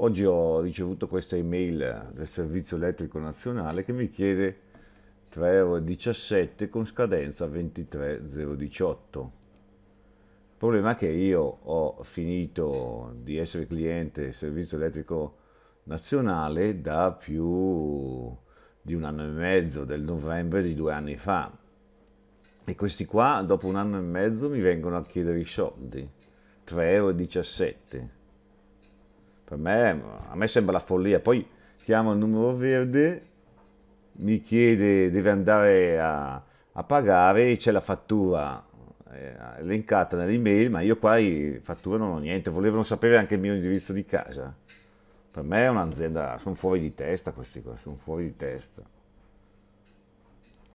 Oggi ho ricevuto questa email del Servizio Elettrico Nazionale che mi chiede 3,17 euro con scadenza 23018. Il problema è che io ho finito di essere cliente del Servizio Elettrico Nazionale da più di un anno e mezzo, del novembre di due anni fa. E questi qua dopo un anno e mezzo mi vengono a chiedere i soldi, 3,17 euro per me, a me sembra la follia. Poi chiama il numero verde, mi chiede, deve andare a, a pagare, c'è la fattura eh, elencata nell'email, ma io qua i fatture non ho niente, volevano sapere anche il mio indirizzo di casa. Per me è un'azienda, sono fuori di testa questi qua, sono fuori di testa.